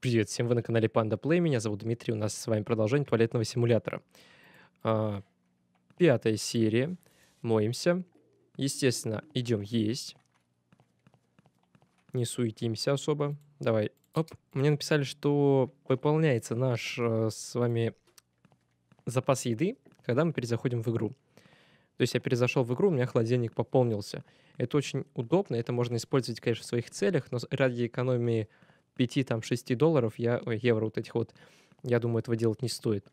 Привет всем, вы на канале Panda Play, меня зовут Дмитрий, у нас с вами продолжение туалетного симулятора. А, пятая серия, моемся, естественно, идем есть, не суетимся особо, давай, оп, мне написали, что пополняется наш э, с вами запас еды, когда мы перезаходим в игру. То есть я перезашел в игру, у меня холодильник пополнился. Это очень удобно, это можно использовать, конечно, в своих целях, но ради экономии 5-6 долларов, я, ой, евро вот этих вот, я думаю, этого делать не стоит.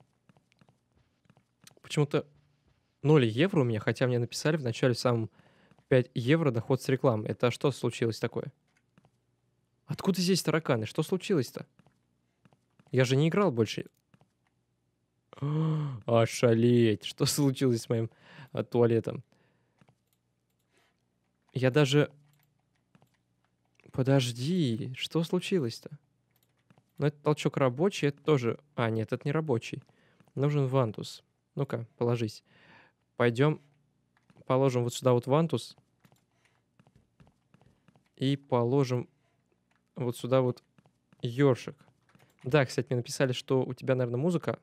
Почему-то 0 евро у меня, хотя мне написали в начале сам 5 евро доход с рекламы. Это что случилось такое? Откуда здесь тараканы? Что случилось-то? Я же не играл больше. Ошалеть! Что случилось с моим а, туалетом? Я даже Подожди, что случилось-то? Но ну, это толчок рабочий, это тоже... А, нет, это не рабочий. Нужен вантус. Ну-ка, положись. Пойдем положим вот сюда вот вантус. И положим вот сюда вот ёршик. Да, кстати, мне написали, что у тебя, наверное, музыка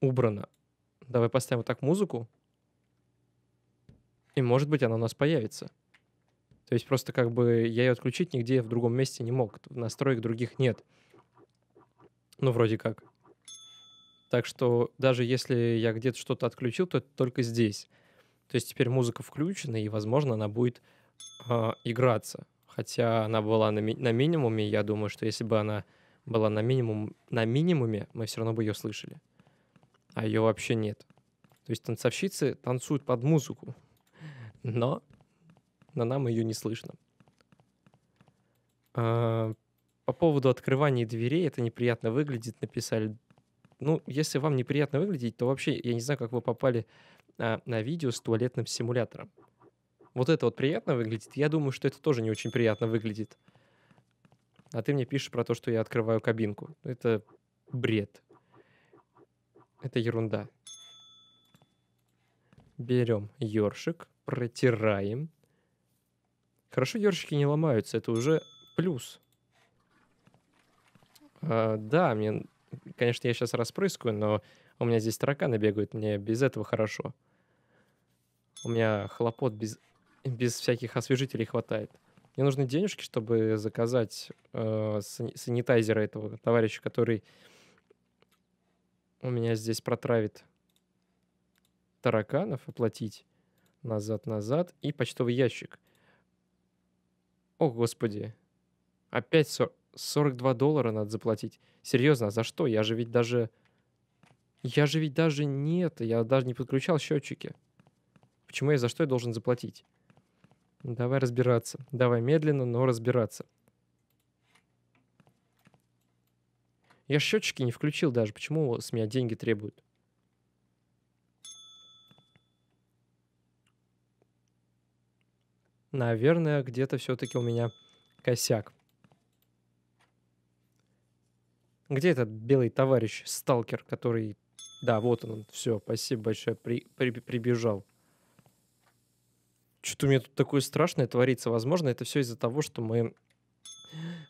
убрана. Давай поставим вот так музыку. И, может быть, она у нас появится. То есть просто как бы я ее отключить нигде в другом месте не мог. Настроек других нет. Ну, вроде как. Так что даже если я где-то что-то отключил, то это только здесь. То есть теперь музыка включена, и, возможно, она будет э, играться. Хотя она была на, ми- на минимуме, я думаю, что если бы она была на, минимум, на минимуме, мы все равно бы ее слышали. А ее вообще нет. То есть танцовщицы танцуют под музыку, но но нам ее не слышно. А, по поводу открывания дверей, это неприятно выглядит, написали. Ну, если вам неприятно выглядеть, то вообще я не знаю, как вы попали на, на видео с туалетным симулятором. Вот это вот приятно выглядит. Я думаю, что это тоже не очень приятно выглядит. А ты мне пишешь про то, что я открываю кабинку. Это бред. Это ерунда. Берем ёршик, протираем. Хорошо, ёршики не ломаются, это уже плюс. А, да, мне, конечно, я сейчас распрыскаю, но у меня здесь тараканы бегают, мне без этого хорошо. У меня хлопот без, без всяких освежителей хватает. Мне нужны денежки, чтобы заказать э, санитайзера этого товарища, который у меня здесь протравит тараканов, оплатить назад-назад и почтовый ящик. О, господи. Опять 40, 42 доллара надо заплатить. Серьезно, а за что? Я же ведь даже... Я же ведь даже не это, я даже не подключал счетчики. Почему я за что я должен заплатить? Давай разбираться. Давай медленно, но разбираться. Я счетчики не включил даже. Почему с меня деньги требуют? наверное, где-то все-таки у меня косяк. Где этот белый товарищ, сталкер, который... Да, вот он, все, спасибо большое, при, при, прибежал. Что-то у меня тут такое страшное творится. Возможно, это все из-за того, что мы...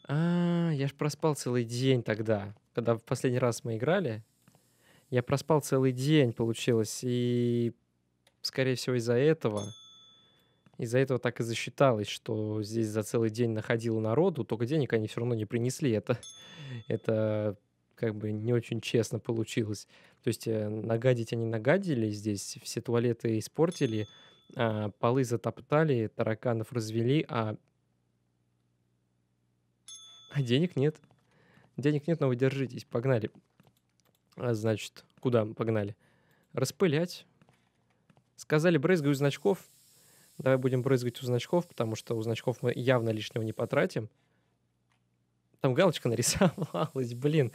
А, я ж проспал целый день тогда, когда в последний раз мы играли. Я проспал целый день, получилось, и, скорее всего, из-за этого из-за этого так и засчиталось, что здесь за целый день находило народу, только денег они все равно не принесли. Это, это как бы не очень честно получилось. То есть э, нагадить они нагадили здесь, все туалеты испортили, а, полы затоптали, тараканов развели, а, а денег нет. Денег нет, но вы держитесь. Погнали. А значит, куда погнали? Распылять. Сказали, брызгаю значков, Давай будем брызгать у значков, потому что у значков мы явно лишнего не потратим. Там галочка нарисовалась, блин.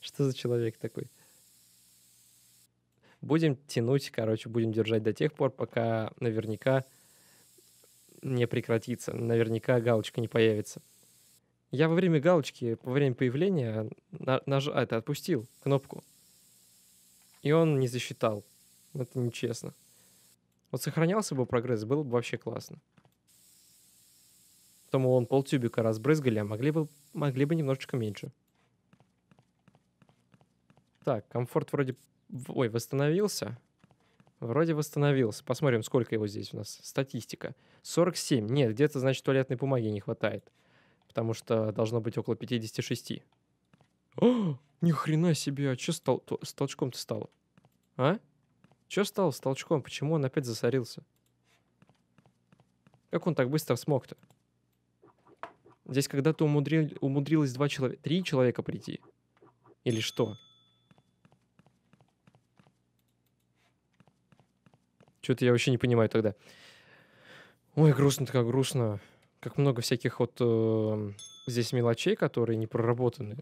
Что за человек такой? Будем тянуть, короче, будем держать до тех пор, пока наверняка не прекратится. Наверняка галочка не появится. Я во время галочки, во время появления на, наж... а, это отпустил кнопку. И он не засчитал. Это нечестно. Вот сохранялся бы прогресс, было бы вообще классно. Потом он полтюбика разбрызгали, а могли бы, могли бы немножечко меньше. Так, комфорт вроде... Ой, восстановился. Вроде восстановился. Посмотрим, сколько его здесь у нас. Статистика. 47. Нет, где-то, значит, туалетной бумаги не хватает. Потому что должно быть около 56. О, ни хрена себе, а что стол... с толчком-то стало? А? Что стало с толчком? Почему он опять засорился? Как он так быстро смог-то? Здесь когда-то умудрил, умудрилось два человека, три человека прийти. Или что? Что-то я вообще не понимаю тогда. Ой, грустно-то грустно. Как много всяких вот э, здесь мелочей, которые не проработаны.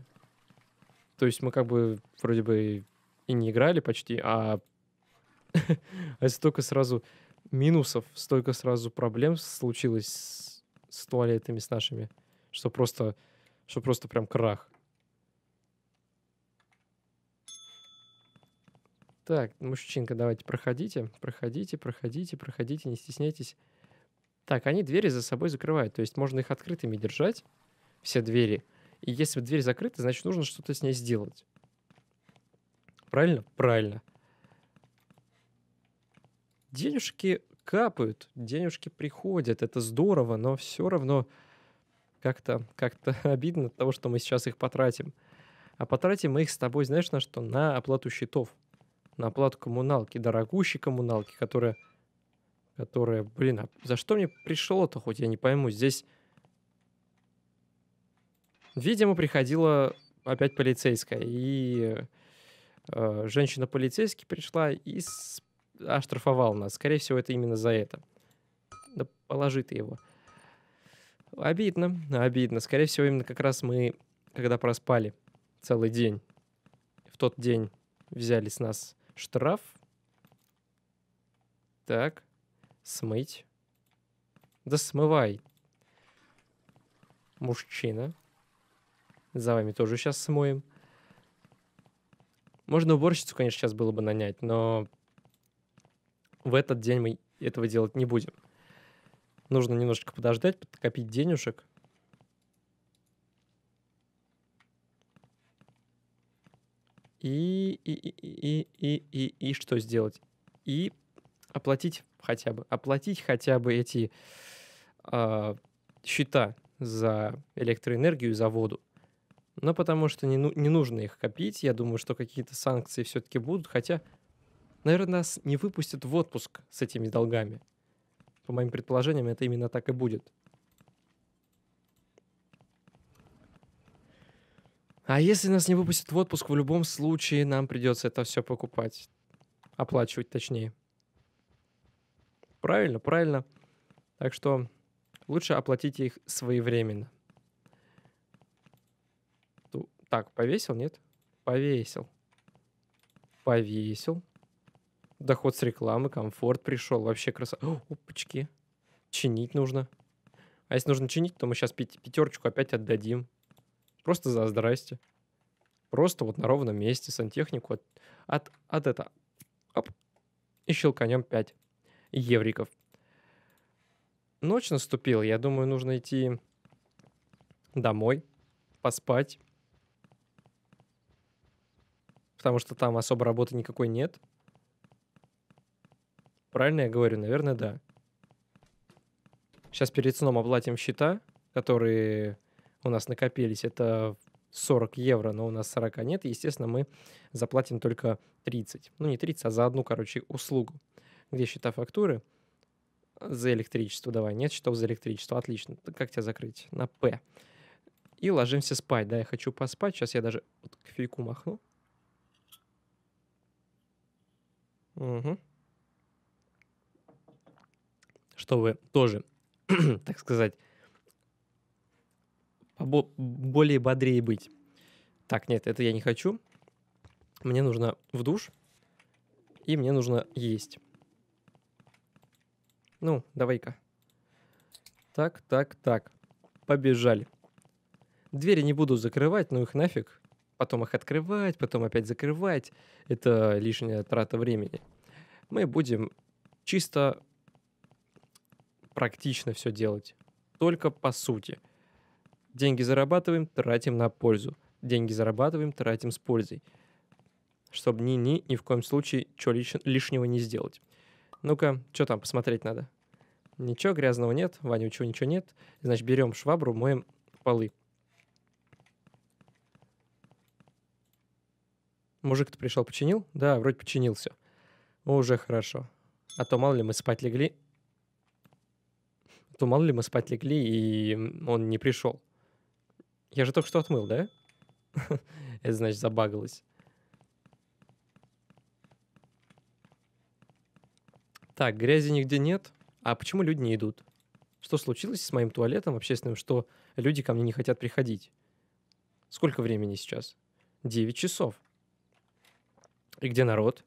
То есть мы как бы вроде бы и не играли почти, а а столько сразу минусов, столько сразу проблем случилось с, с туалетами, с нашими, что просто, что просто прям крах. Так, мужчинка, давайте, проходите, проходите, проходите, проходите, не стесняйтесь. Так, они двери за собой закрывают, то есть можно их открытыми держать, все двери. И если дверь закрыта, значит, нужно что-то с ней сделать. Правильно? Правильно денежки капают, денежки приходят, это здорово, но все равно как-то как обидно от того, что мы сейчас их потратим. А потратим мы их с тобой, знаешь, на что? На оплату счетов, на оплату коммуналки, дорогущей коммуналки, которая, которая блин, а за что мне пришло-то хоть, я не пойму, здесь... Видимо, приходила опять полицейская, и э, женщина-полицейский пришла и с оштрафовал нас. Скорее всего, это именно за это. Да положи ты его. Обидно, обидно. Скорее всего, именно как раз мы, когда проспали целый день, в тот день взяли с нас штраф. Так, смыть. Да смывай. Мужчина. За вами тоже сейчас смоем. Можно уборщицу, конечно, сейчас было бы нанять, но в этот день мы этого делать не будем. Нужно немножечко подождать, подкопить денежек. И, и, и, и, и, и, и что сделать? И оплатить хотя бы, оплатить хотя бы эти э, счета за электроэнергию и за воду. Но ну, потому что не, ну, не нужно их копить, я думаю, что какие-то санкции все-таки будут, хотя наверное, нас не выпустят в отпуск с этими долгами. По моим предположениям, это именно так и будет. А если нас не выпустят в отпуск, в любом случае нам придется это все покупать. Оплачивать, точнее. Правильно, правильно. Так что лучше оплатить их своевременно. Так, повесил, нет? Повесил. Повесил доход с рекламы, комфорт пришел, вообще красота. Опачки, чинить нужно. А если нужно чинить, то мы сейчас пятерочку опять отдадим. Просто за здрасте. Просто вот на ровном месте сантехнику от, от, от это. Оп. И щелканем 5 евриков. Ночь наступила. Я думаю, нужно идти домой, поспать. Потому что там особо работы никакой нет. Правильно я говорю? Наверное, да. Сейчас перед сном оплатим счета, которые у нас накопились. Это 40 евро, но у нас 40 нет. естественно, мы заплатим только 30. Ну, не 30, а за одну, короче, услугу. Где счета фактуры? За электричество давай. Нет счетов за электричество. Отлично. Как тебя закрыть? На П. И ложимся спать. Да, я хочу поспать. Сейчас я даже вот кофейку махну. Угу что вы тоже, так сказать, более бодрее быть. Так, нет, это я не хочу. Мне нужно в душ, и мне нужно есть. Ну, давай-ка. Так, так, так. Побежали. Двери не буду закрывать, ну их нафиг. Потом их открывать, потом опять закрывать. Это лишняя трата времени. Мы будем чисто практично все делать. Только по сути. Деньги зарабатываем, тратим на пользу. Деньги зарабатываем, тратим с пользой. Чтобы ни, ни, ни в коем случае что лиш, лишнего не сделать. Ну-ка, что там посмотреть надо? Ничего грязного нет, вонючего ничего нет. Значит, берем швабру, моем полы. Мужик-то пришел, починил? Да, вроде починился. Уже хорошо. А то мало ли мы спать легли, то мало ли мы спать легли, и он не пришел. Я же только что отмыл, да? Это значит забагалось. Так, грязи нигде нет. А почему люди не идут? Что случилось с моим туалетом общественным, что люди ко мне не хотят приходить? Сколько времени сейчас? Девять часов. И где народ?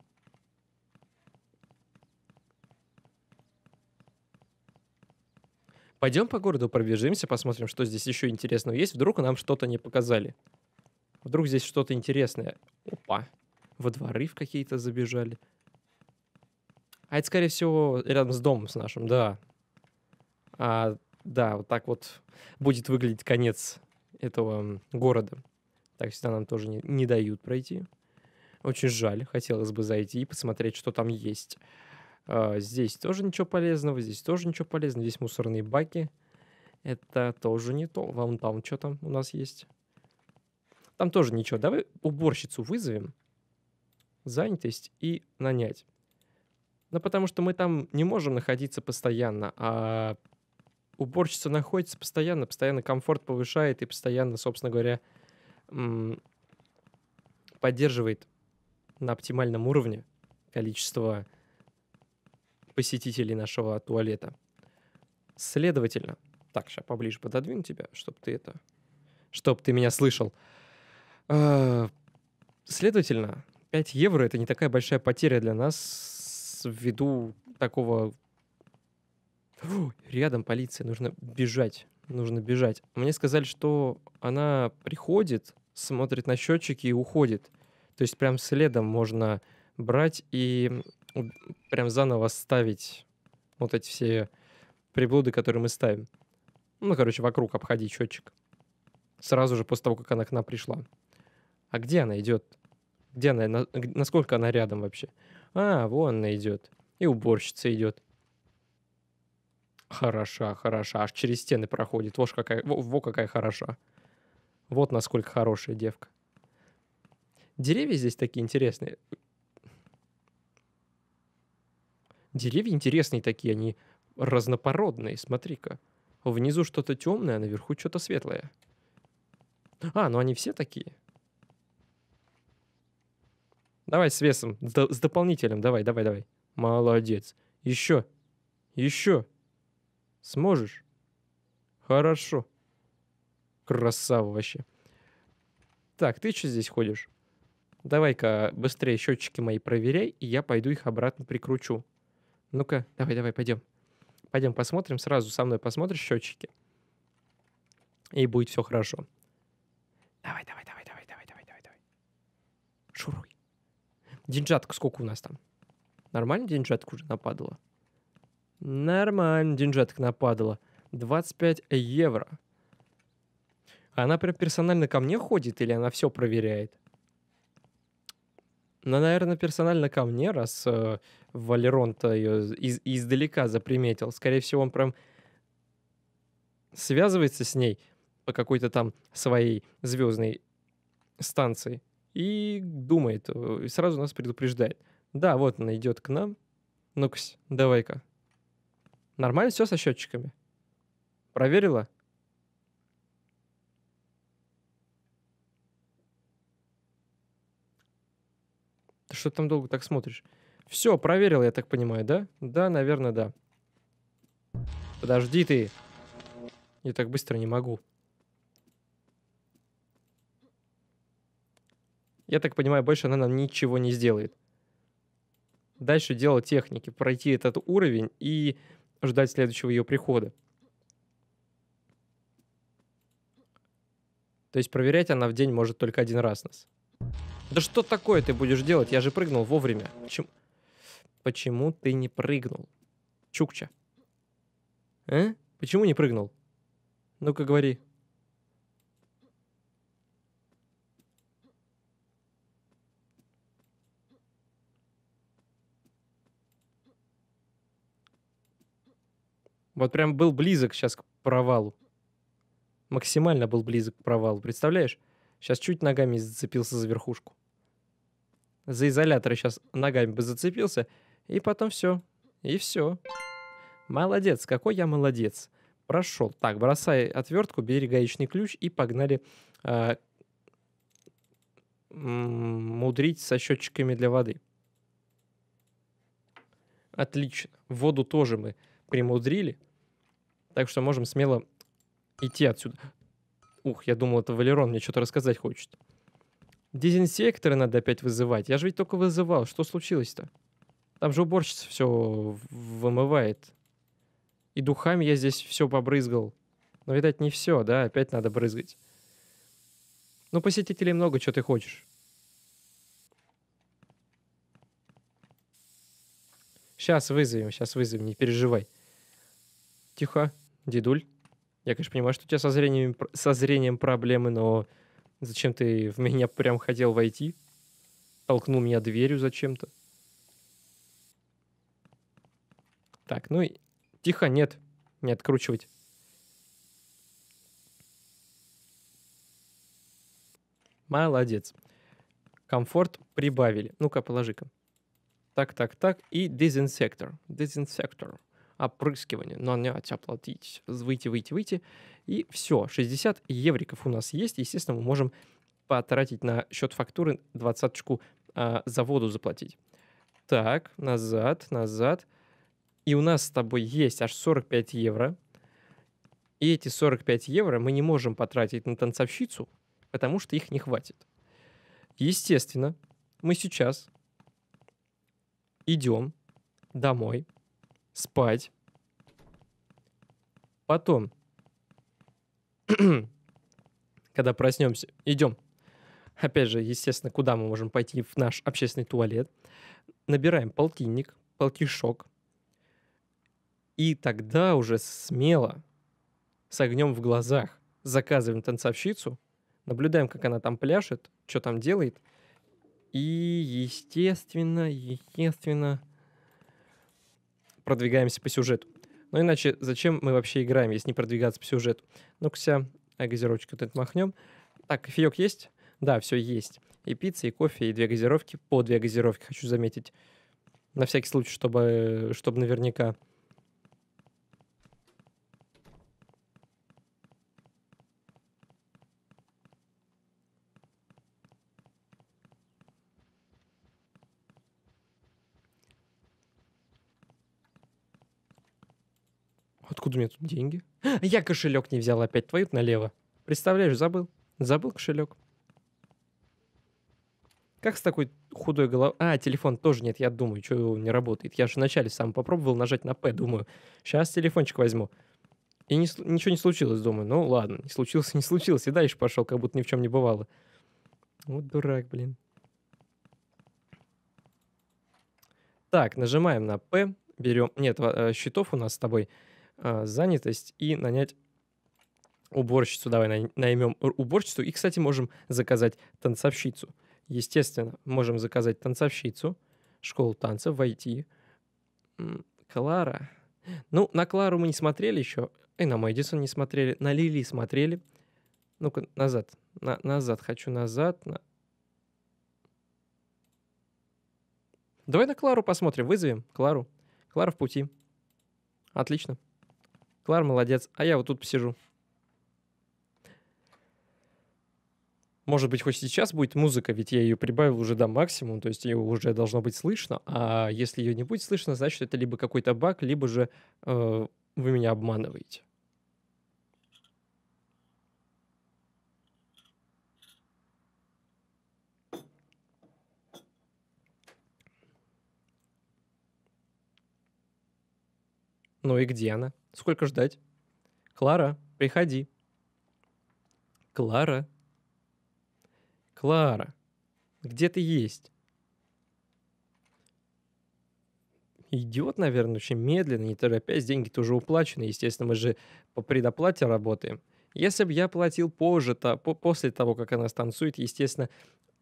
Пойдем по городу пробежимся, посмотрим, что здесь еще интересного есть. Вдруг нам что-то не показали. Вдруг здесь что-то интересное. Опа. Во дворы в какие-то забежали. А это, скорее всего, рядом с домом с нашим, да. А, да, вот так вот будет выглядеть конец этого города. Так всегда нам тоже не, не дают пройти. Очень жаль, хотелось бы зайти и посмотреть, что там есть. А, здесь тоже ничего полезного, здесь тоже ничего полезного. Здесь мусорные баки. Это тоже не то. Вон там что там у нас есть. Там тоже ничего. Давай уборщицу вызовем. Занятость и нанять. Ну, потому что мы там не можем находиться постоянно, а уборщица находится постоянно, постоянно комфорт повышает и постоянно, собственно говоря, поддерживает на оптимальном уровне количество посетителей нашего туалета. Следовательно, так, сейчас поближе пододвину тебя, чтобы ты это, чтобы ты меня слышал. А, следовательно, 5 евро это не такая большая потеря для нас ввиду такого... Фу, рядом полиция, нужно бежать, нужно бежать. Мне сказали, что она приходит, смотрит на счетчики и уходит. То есть прям следом можно брать и прям заново ставить вот эти все приблуды, которые мы ставим. Ну, короче, вокруг обходить счетчик. Сразу же после того, как она к нам пришла. А где она идет? Где она? насколько она рядом вообще? А, вон она идет. И уборщица идет. Хороша, хороша. Аж через стены проходит. Во какая, во, во какая хороша. Вот насколько хорошая девка. Деревья здесь такие интересные. Деревья интересные такие, они разнопородные, смотри-ка. Внизу что-то темное, а наверху что-то светлое. А, ну они все такие. Давай с весом, с, до, с дополнителем, давай, давай, давай. Молодец. Еще, еще. Сможешь? Хорошо. Красава вообще. Так, ты что здесь ходишь? Давай-ка быстрее счетчики мои проверяй, и я пойду их обратно прикручу. Ну-ка, давай, давай, пойдем. Пойдем посмотрим, сразу со мной посмотришь счетчики. И будет все хорошо. Давай, давай, давай, давай, давай, давай, давай, давай. Шуруй. Деньжатка сколько у нас там? Нормально деньжатка уже нападала? Нормально деньжатка нападала. 25 евро. Она прям персонально ко мне ходит или она все проверяет? Ну, наверное, персонально ко мне, раз э, Валерон-то ее из- издалека заприметил. Скорее всего, он прям связывается с ней по какой-то там своей звездной станции и думает, э, и сразу нас предупреждает. Да, вот она идет к нам. Ну-ка, давай-ка. Нормально все со счетчиками? Проверила? что ты там долго так смотришь? Все, проверил, я так понимаю, да? Да, наверное, да. Подожди ты. Я так быстро не могу. Я так понимаю, больше она нам ничего не сделает. Дальше дело техники. Пройти этот уровень и ждать следующего ее прихода. То есть проверять она в день может только один раз нас. Да что такое ты будешь делать? Я же прыгнул вовремя. Почему, Почему ты не прыгнул? Чукча. А? Почему не прыгнул? Ну-ка говори. Вот прям был близок сейчас к провалу. Максимально был близок к провалу, представляешь? Сейчас чуть ногами зацепился за верхушку за изолятор сейчас ногами бы зацепился, и потом все, и все. Молодец, какой я молодец. Прошел. Так, бросай отвертку, бери гаечный ключ и погнали э, мудрить со счетчиками для воды. Отлично. Воду тоже мы примудрили. Так что можем смело идти отсюда. Ух, я думал, это Валерон мне что-то рассказать хочет. Дезинсекторы надо опять вызывать. Я же ведь только вызывал. Что случилось-то? Там же уборщица все вымывает. И духами я здесь все побрызгал. Но, видать, не все, да? Опять надо брызгать. Ну, посетителей много, что ты хочешь. Сейчас вызовем, сейчас вызовем, не переживай. Тихо, дедуль. Я, конечно, понимаю, что у тебя со зрением, со зрением проблемы, но Зачем ты в меня прям хотел войти? Толкнул меня дверью зачем-то. Так, ну и... Тихо, нет. Не откручивать. Молодец. Комфорт прибавили. Ну-ка, положи-ка. Так, так, так. И дезинсектор. Дезинсектор опрыскивание, но нанять, оплатить, выйти, выйти, выйти. И все, 60 евриков у нас есть. Естественно, мы можем потратить на счет фактуры двадцаточку а, за воду заплатить. Так, назад, назад. И у нас с тобой есть аж 45 евро. И эти 45 евро мы не можем потратить на танцовщицу, потому что их не хватит. Естественно, мы сейчас идем домой, спать. Потом, когда проснемся, идем. Опять же, естественно, куда мы можем пойти в наш общественный туалет. Набираем полтинник, полтишок. И тогда уже смело, с огнем в глазах, заказываем танцовщицу, наблюдаем, как она там пляшет, что там делает. И, естественно, естественно, продвигаемся по сюжету. Но ну, иначе зачем мы вообще играем, если не продвигаться по сюжету? Ну-ка, э, газировочку вот махнем. Так, кофеек есть? Да, все есть. И пицца, и кофе, и две газировки. По две газировки, хочу заметить. На всякий случай, чтобы, э, чтобы наверняка. откуда у меня тут деньги? Я кошелек не взял опять, твою налево. Представляешь, забыл. Забыл кошелек. Как с такой худой головой? А, телефон тоже нет, я думаю, что не работает. Я же вначале сам попробовал нажать на P, думаю, сейчас телефончик возьму. И не, ничего не случилось, думаю, ну ладно, не случилось, не случилось. И дальше пошел, как будто ни в чем не бывало. Вот дурак, блин. Так, нажимаем на P, берем... Нет, э, счетов у нас с тобой Э, занятость и нанять уборщицу. Давай наймем уборщицу. И, кстати, можем заказать танцовщицу. Естественно, можем заказать танцовщицу, школу танцев, войти. Клара. Ну, на Клару мы не смотрели еще. И на Мэдисон не смотрели. На Лили смотрели. Ну-ка, назад. На назад. Хочу назад. На... Давай на Клару посмотрим. Вызовем Клару. Клара в пути. Отлично. Клар молодец, а я вот тут посижу. Может быть, хоть сейчас будет музыка, ведь я ее прибавил уже до максимума, то есть ее уже должно быть слышно. А если ее не будет слышно, значит, это либо какой-то баг, либо же э, вы меня обманываете. Ну и где она? Сколько ждать? Клара, приходи. Клара. Клара, где ты есть? Идет, наверное, очень медленно, не торопясь, деньги тоже уплачены, естественно, мы же по предоплате работаем. Если бы я платил позже, то, по, после того, как она станцует, естественно,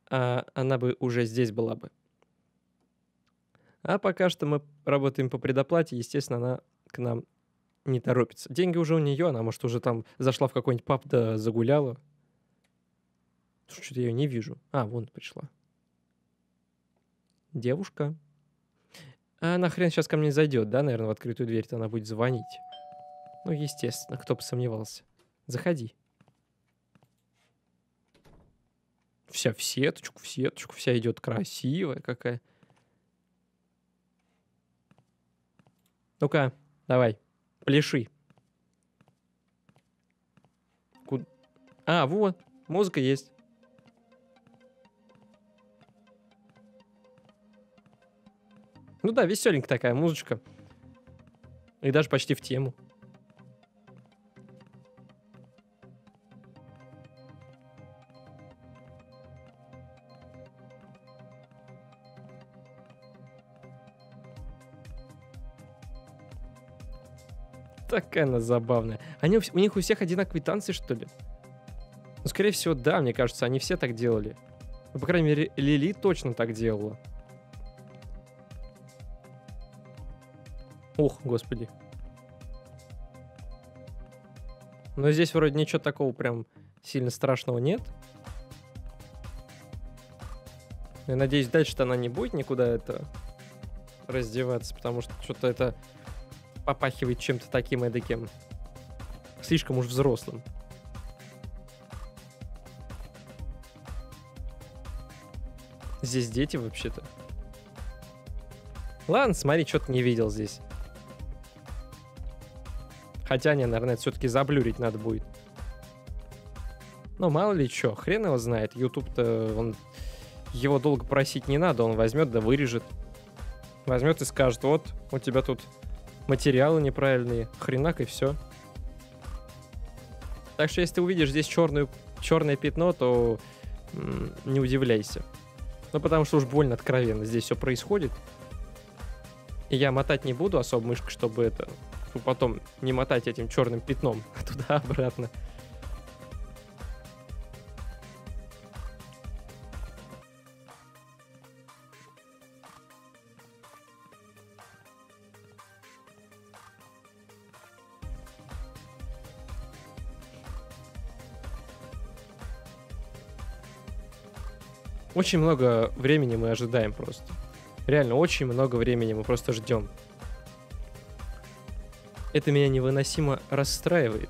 а, она бы уже здесь была бы. А пока что мы работаем по предоплате, естественно, она к нам не торопится. Деньги уже у нее, она, может, уже там зашла в какой-нибудь пап да загуляла. Что-то я ее не вижу. А, вон пришла. Девушка. А она хрен сейчас ко мне зайдет, да, наверное, в открытую дверь-то она будет звонить. Ну, естественно, кто бы сомневался. Заходи. Вся в сеточку, в сеточку, вся идет красивая какая. Ну-ка, давай, Пляши. Куд... А, вот, музыка есть. Ну да, веселенькая такая музычка. И даже почти в тему. Такая она забавная. Они, у них у всех одинаковые танцы, что ли? Ну, скорее всего, да, мне кажется, они все так делали. Ну, по крайней мере, Лили точно так делала. Ух, господи. Но здесь вроде ничего такого прям сильно страшного нет. Я надеюсь, дальше-то она не будет никуда это раздеваться, потому что что-то это попахивает чем-то таким эдаким. Слишком уж взрослым. Здесь дети вообще-то. Ладно, смотри, что-то не видел здесь. Хотя, не, наверное, все-таки заблюрить надо будет. Но ну, мало ли что, хрен его знает. ютуб то он... Его долго просить не надо, он возьмет да вырежет. Возьмет и скажет, вот, у тебя тут материалы неправильные, хренак и все. Так что если ты увидишь здесь черную, черное пятно, то м- не удивляйся. Ну, потому что уж больно откровенно здесь все происходит. И я мотать не буду особо мышкой, чтобы это... Ну, потом не мотать этим черным пятном туда-обратно. Очень много времени мы ожидаем просто. Реально, очень много времени мы просто ждем. Это меня невыносимо расстраивает.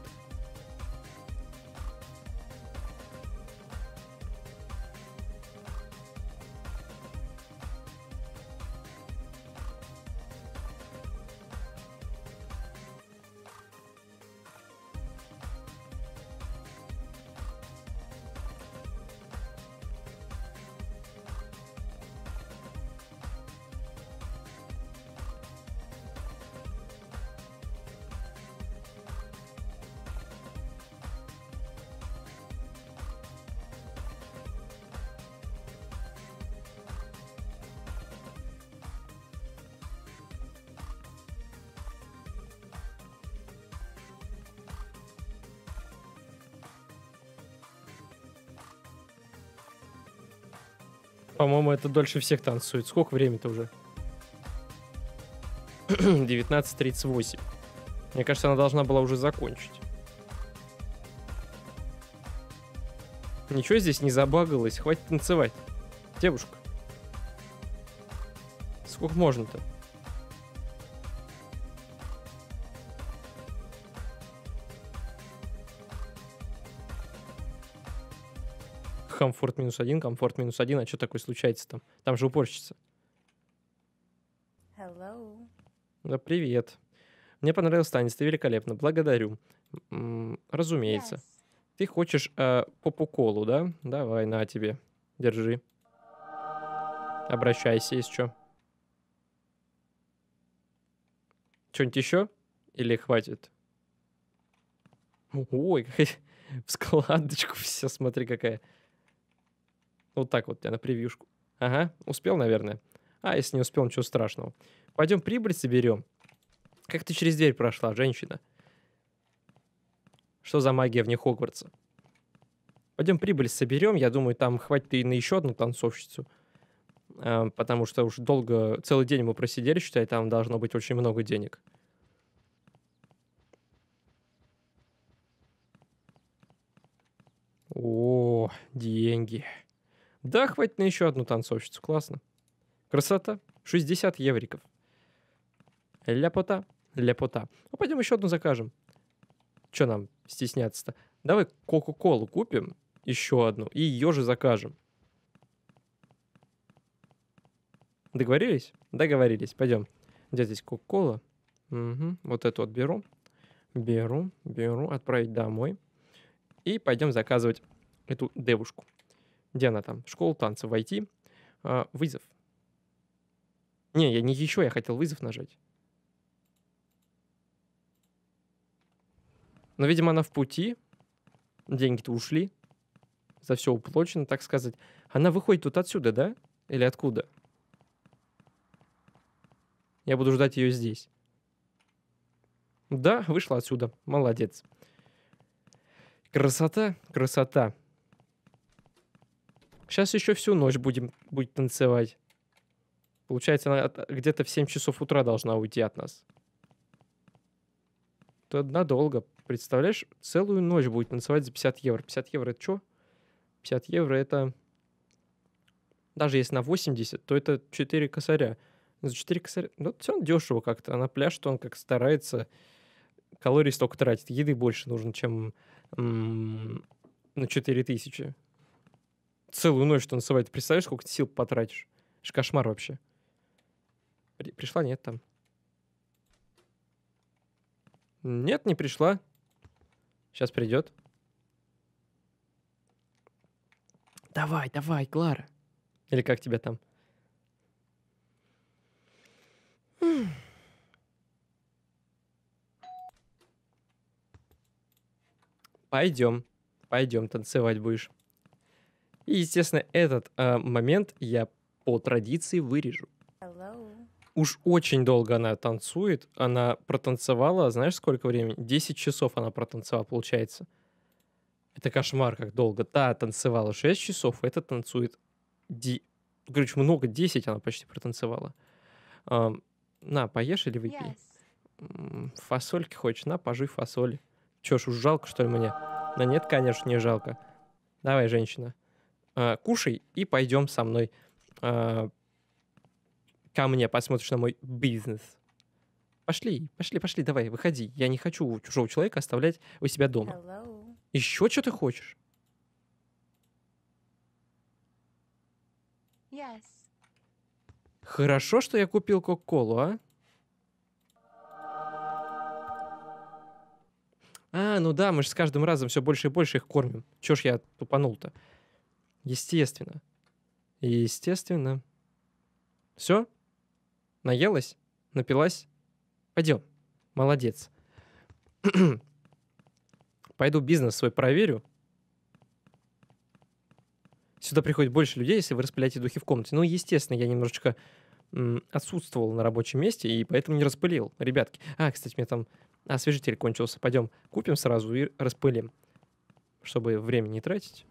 по-моему, это дольше всех танцует. Сколько времени-то уже? 19.38. Мне кажется, она должна была уже закончить. Ничего здесь не забагалось. Хватит танцевать. Девушка. Сколько можно-то? комфорт минус один, комфорт минус один, а что такое случается там? Там же упорщица. Hello. Да привет. Мне понравился танец, ты великолепно, благодарю. М-м, разумеется. Yes. Ты хочешь э, попуколу, да? Давай, на тебе, держи. Обращайся, если что. Что-нибудь еще? Или хватит? Ой, какая в складочку все, смотри какая. Вот так вот я на превьюшку. Ага, успел, наверное. А, если не успел, ничего страшного. Пойдем прибыль соберем. Как ты через дверь прошла, женщина? Что за магия в них Хогвартса? Пойдем прибыль соберем. Я думаю, там хватит и на еще одну танцовщицу. А, потому что уж долго, целый день мы просидели, считай, там должно быть очень много денег. О, деньги. Да, хватит на еще одну танцовщицу, классно. Красота. 60 евриков. Ляпота, ляпота. Ну, пойдем еще одну закажем. Че нам стесняться-то? Давай Кока-Колу купим, еще одну, и ее же закажем. Договорились? Договорились, пойдем. Где здесь Кока-Кола? Угу. Вот эту вот беру. Беру, беру, отправить домой. И пойдем заказывать эту девушку где она там, школа танцев войти, э, вызов. Не, я не еще, я хотел вызов нажать. Но, видимо, она в пути, деньги-то ушли, за все уплочено, так сказать. Она выходит тут отсюда, да? Или откуда? Я буду ждать ее здесь. Да, вышла отсюда. Молодец. Красота, красота. Сейчас еще всю ночь будем будет танцевать. Получается, она где-то в 7 часов утра должна уйти от нас. Это надолго. Представляешь, целую ночь будет танцевать за 50 евро. 50 евро это что? 50 евро это... Даже если на 80, то это 4 косаря. За 4 косаря... Ну, все он дешево как-то. Она на пляж, что он как старается, калорий столько тратит. Еды больше нужно, чем м- на 4 тысячи целую ночь танцевать. Представляешь, сколько сил потратишь? Это кошмар вообще. Пришла? Нет, там. Нет, не пришла. Сейчас придет. Давай, давай, Клара. Или как тебя там? Пойдем. Пойдем, танцевать будешь. И, естественно, этот э, момент я по традиции вырежу. Hello. Уж очень долго она танцует. Она протанцевала, знаешь, сколько времени? 10 часов она протанцевала, получается. Это кошмар, как долго. Та танцевала 6 часов, это танцует... Ди... Короче, много, 10 она почти протанцевала. Эм, на, поешь или выпей? Yes. Фасольки хочешь? На, пожуй фасоль. Чё ж, уж жалко, что ли, мне? На нет, конечно, не жалко. Давай, женщина. Э, кушай и пойдем со мной э, ко мне, посмотришь на мой бизнес. Пошли, пошли, пошли, давай, выходи. Я не хочу чужого человека оставлять у себя дома. Hello. Еще что ты хочешь? Yes. Хорошо, что я купил Кока-Колу, а? А, ну да, мы же с каждым разом все больше и больше их кормим. Чё ж я тупанул-то? Естественно. Естественно. Все? Наелась? Напилась? Пойдем. Молодец. Пойду бизнес свой проверю. Сюда приходит больше людей, если вы распыляете духи в комнате. Ну, естественно, я немножечко отсутствовал на рабочем месте и поэтому не распылил. Ребятки, а, кстати, мне там освежитель кончился. Пойдем купим сразу и распылим, чтобы время не тратить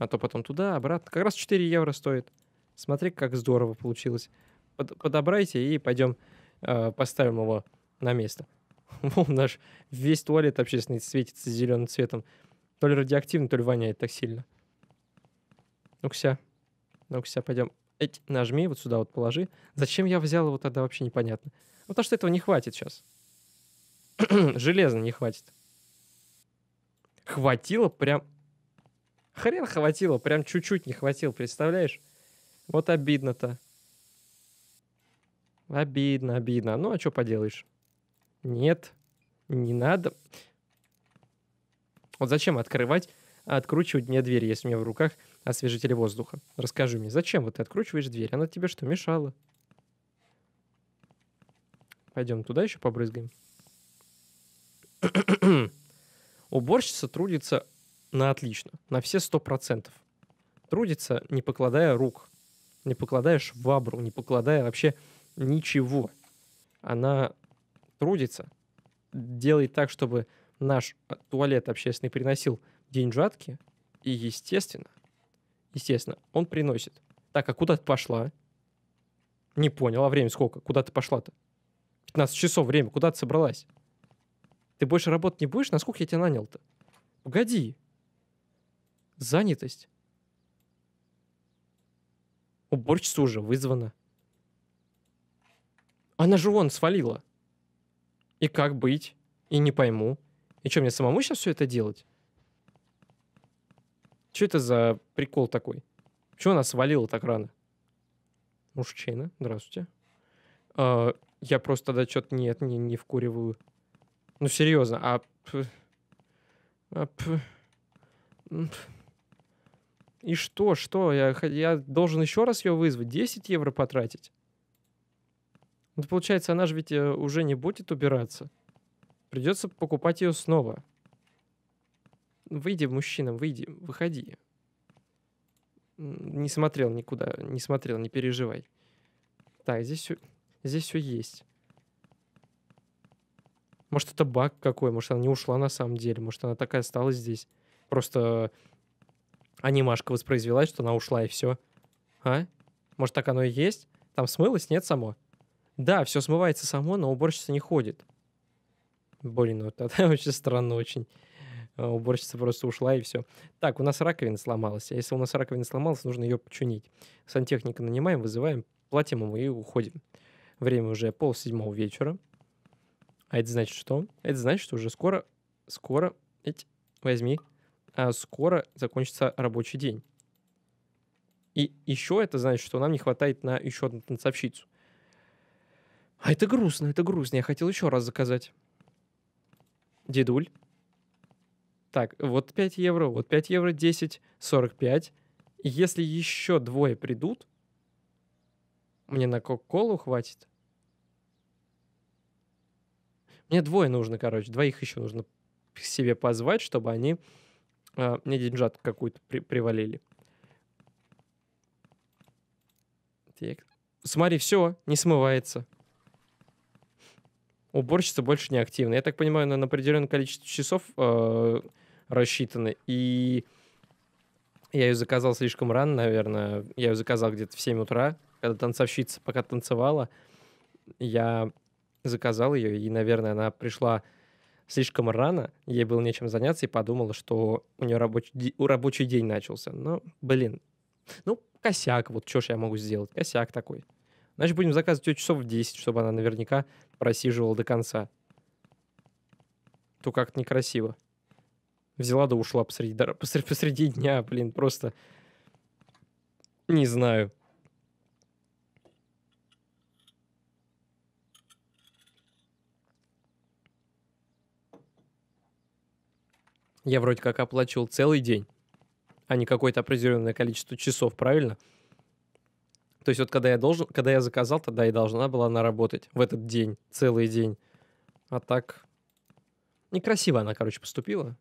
а то потом туда, обратно. Как раз 4 евро стоит. Смотри, как здорово получилось. Под, подобрайте и пойдем э, поставим его на место. Вон наш весь туалет общественный светится зеленым цветом. То ли радиоактивно, то ли воняет так сильно. Ну-кся. Ну-кся, пойдем. Эть, нажми, вот сюда вот положи. Зачем я взял его тогда, вообще непонятно. Ну, потому что этого не хватит сейчас. Железно не хватит. Хватило прям Хрен хватило, прям чуть-чуть не хватило, представляешь? Вот обидно-то. Обидно, обидно. Ну, а что поделаешь? Нет, не надо. Вот зачем открывать, откручивать мне дверь, если у меня в руках освежитель воздуха? Расскажи мне, зачем вот ты откручиваешь дверь? Она тебе что, мешала? Пойдем туда еще побрызгаем. Уборщица трудится на отлично, на все сто процентов. Трудится, не покладая рук, не покладая швабру, не покладая вообще ничего. Она трудится, делает так, чтобы наш э, туалет общественный приносил деньжатки, и естественно, естественно, он приносит. Так, а куда ты пошла? Не понял, а время сколько? Куда ты пошла-то? 15 часов время, куда ты собралась? Ты больше работать не будешь? На сколько я тебя нанял-то? Погоди, Занятость. Уборщица уже вызвана. Она же вон свалила. И как быть? И не пойму. И что, мне самому сейчас все это делать? Что это за прикол такой? Почему она свалила так рано? Мужчина, здравствуйте. Э, я просто тогда что-то нет, не, не вкуриваю. Ну, серьезно, а... а... И что, что? Я, я должен еще раз ее вызвать? 10 евро потратить? Ну, получается, она же ведь э, уже не будет убираться. Придется покупать ее снова. Выйди, мужчина, выйди, выходи. Не смотрел никуда, не смотрел, не переживай. Так, здесь все, здесь все есть. Может, это баг какой, может, она не ушла на самом деле, может, она такая осталась здесь. Просто анимашка воспроизвелась, что она ушла и все. А? Может, так оно и есть? Там смылось? Нет, само? Да, все смывается само, но уборщица не ходит. Блин, ну это вообще странно очень. А, уборщица просто ушла и все. Так, у нас раковина сломалась. А если у нас раковина сломалась, нужно ее починить. Сантехника нанимаем, вызываем, платим ему и уходим. Время уже пол седьмого вечера. А это значит что? Это значит, что уже скоро, скоро, эть, возьми, а, скоро закончится рабочий день. И еще это значит, что нам не хватает на еще одну танцовщицу. А это грустно, это грустно. Я хотел еще раз заказать. Дедуль. Так, вот 5 евро, вот 5 евро, 10, 45. И если еще двое придут, мне на Кока-Колу хватит. Мне двое нужно, короче, двоих еще нужно себе позвать, чтобы они а, мне деньжат какую-то при привалили. Так. Смотри, все, не смывается. Уборщица больше не активна. Я так понимаю, на определенное количество часов э, рассчитана. И я ее заказал слишком рано, наверное. Я ее заказал где-то в 7 утра, когда танцовщица пока танцевала. Я заказал ее, и, наверное, она пришла слишком рано, ей было нечем заняться, и подумала, что у нее рабочий, у рабочий день начался. Но, блин, ну, косяк, вот что ж я могу сделать, косяк такой. Значит, будем заказывать ее часов в 10, чтобы она наверняка просиживала до конца. То как-то некрасиво. Взяла да ушла посреди, посреди дня, блин, просто... Не знаю. Я вроде как оплачивал целый день, а не какое-то определенное количество часов, правильно? То есть вот когда я должен, когда я заказал, тогда и должна была она работать в этот день, целый день. А так некрасиво она, короче, поступила.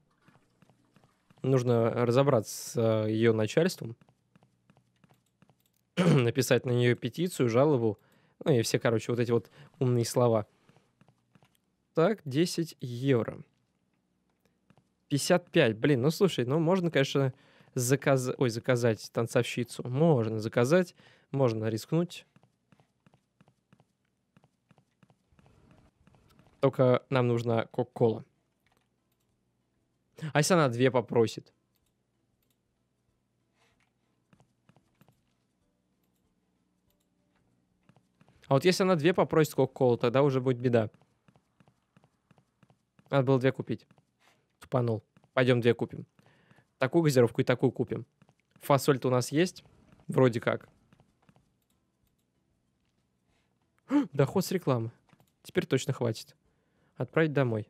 Нужно разобраться с э, ее начальством, написать на нее петицию, жалобу, ну и все, короче, вот эти вот умные слова. Так, 10 евро. 55, блин, ну слушай, ну можно, конечно, заказ... Ой, заказать танцовщицу. Можно заказать, можно рискнуть. Только нам нужна Кока-Кола. А если она две попросит? А вот если она две попросит Кока-Колу, тогда уже будет беда. Надо было две купить тупанул. Пойдем две купим. Такую газировку и такую купим. Фасоль-то у нас есть? Вроде как. Доход с рекламы. Теперь точно хватит. Отправить домой.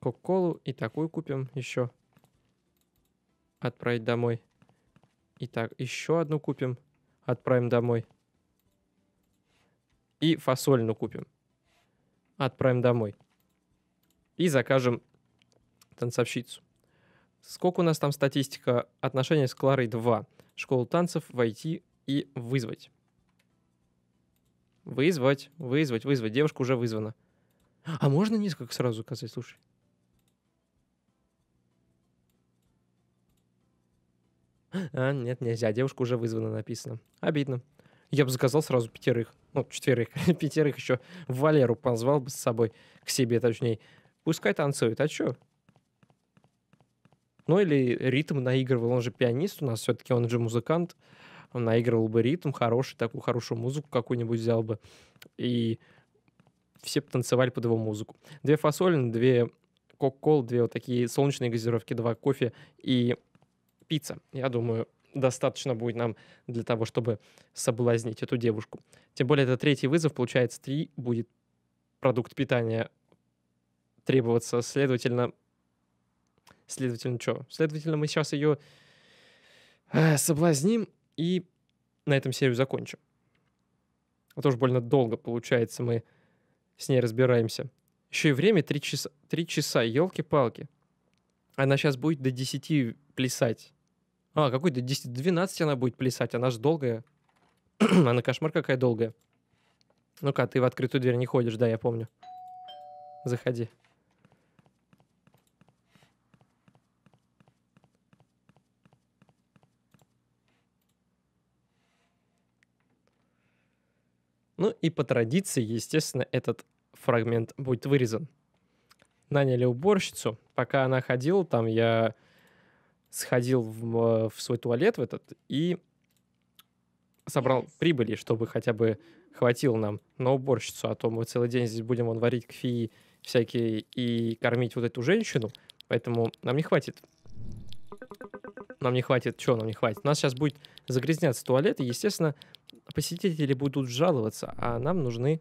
Кока-колу и такую купим еще. Отправить домой. Итак, еще одну купим. Отправим домой. И фасольную купим. Отправим домой. И закажем танцовщицу. Сколько у нас там статистика? Отношения с Кларой 2. Школу танцев войти и вызвать. Вызвать, вызвать, вызвать. Девушка уже вызвана. А можно несколько сразу указать? Слушай. А, нет, нельзя. Девушка уже вызвана, написано. Обидно. Я бы заказал сразу пятерых. Ну, четверых. пятерых еще. Валеру позвал бы с собой. К себе, точнее. Пускай танцует. А чё? Ну или ритм наигрывал, он же пианист у нас все-таки, он же музыкант, он наигрывал бы ритм хороший, такую хорошую музыку какую-нибудь взял бы, и все танцевали под его музыку. Две фасолины, две кока-колы, две вот такие солнечные газировки, два кофе и пицца. Я думаю, достаточно будет нам для того, чтобы соблазнить эту девушку. Тем более, это третий вызов, получается, три будет продукт питания требоваться. Следовательно, Следовательно, что? Следовательно, мы сейчас ее э, соблазним и на этом серию закончим. А то уж больно долго, получается, мы с ней разбираемся. Еще и время 3 часа, 3 часа елки-палки. Она сейчас будет до 10 плясать. А, какой до 10? 12 она будет плясать, она же долгая. она кошмар какая долгая. Ну-ка, ты в открытую дверь не ходишь, да, я помню. Заходи. Ну и по традиции, естественно, этот фрагмент будет вырезан. Наняли уборщицу. Пока она ходила, там я сходил в, э, в свой туалет в этот и собрал yes. прибыли, чтобы хотя бы хватило нам на уборщицу, а то мы целый день здесь будем вон варить кфии всякие и кормить вот эту женщину, поэтому нам не хватит нам не хватит, чего нам не хватит? У нас сейчас будет загрязняться туалет, и, естественно, посетители будут жаловаться, а нам нужны,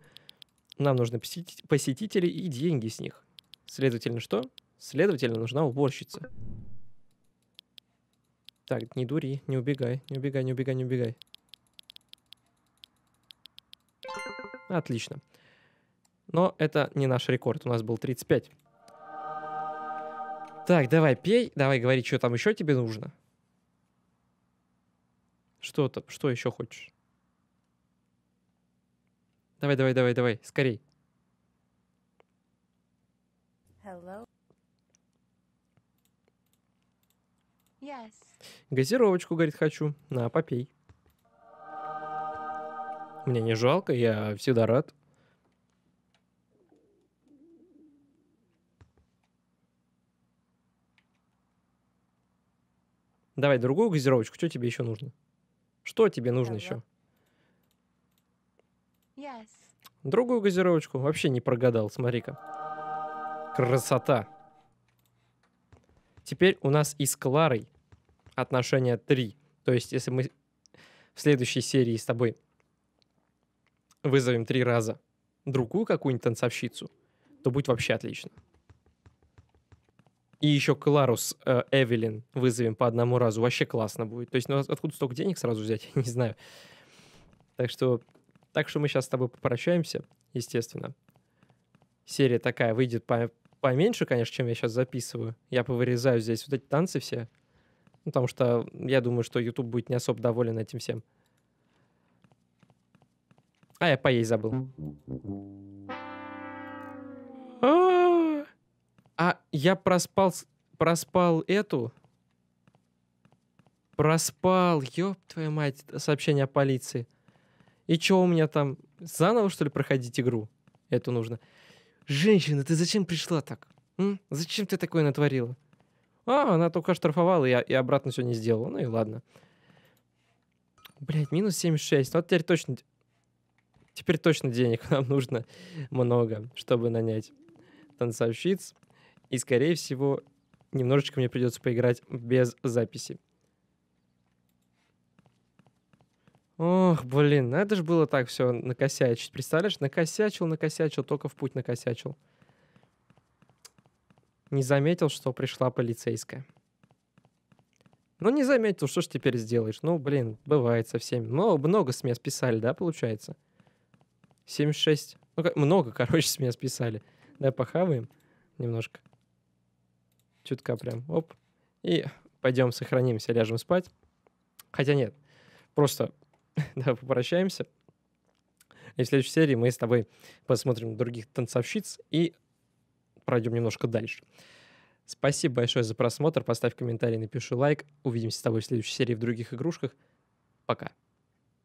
нам нужны посетители и деньги с них. Следовательно, что? Следовательно, нужна уборщица. Так, не дури, не убегай, не убегай, не убегай, не убегай. Отлично. Но это не наш рекорд, у нас был 35. Так, давай пей, давай говори, что там еще тебе нужно. Что-то, что еще хочешь? Давай, давай, давай, давай, скорей. Hello. Yes. Газировочку, говорит, хочу. На, попей. Мне не жалко, я всегда рад. Давай другую газировочку, что тебе еще нужно? Что тебе нужно еще? Другую газировочку. Вообще не прогадал, смотри-ка. Красота. Теперь у нас и с Кларой отношения 3. То есть, если мы в следующей серии с тобой вызовем три раза другую какую-нибудь танцовщицу, то будет вообще отлично. И еще Кларус э, Эвелин вызовем по одному разу. Вообще классно будет. То есть, ну откуда столько денег сразу взять, я не знаю. Так что, так что мы сейчас с тобой попрощаемся, естественно. Серия такая выйдет по поменьше, конечно, чем я сейчас записываю. Я повырезаю здесь вот эти танцы все. Ну, потому что я думаю, что YouTube будет не особо доволен этим всем. А, я поесть забыл. А я проспал, проспал эту. Проспал, ёб твою мать, сообщение о полиции. И чё у меня там, заново, что ли, проходить игру? Это нужно. Женщина, ты зачем пришла так? М? Зачем ты такое натворила? А, она только штрафовала, и, и обратно все не сделала. Ну и ладно. Блять, минус 76. Ну, а теперь точно... Теперь точно денег нам нужно много, чтобы нанять танцовщиц. И, скорее всего, немножечко мне придется поиграть без записи. Ох, блин, надо ну же было так все накосячить. Представляешь, накосячил, накосячил, только в путь накосячил. Не заметил, что пришла полицейская. Ну, не заметил, что ж теперь сделаешь? Ну, блин, бывает со всеми. Много, много смес писали, да, получается? 76. Ну, много, короче, смес писали. Да, похаваем немножко чутка прям, оп, и пойдем сохранимся, ляжем спать. Хотя нет, просто давай попрощаемся. И в следующей серии мы с тобой посмотрим других танцовщиц и пройдем немножко дальше. Спасибо большое за просмотр. Поставь комментарий, напиши лайк. Увидимся с тобой в следующей серии в других игрушках. Пока.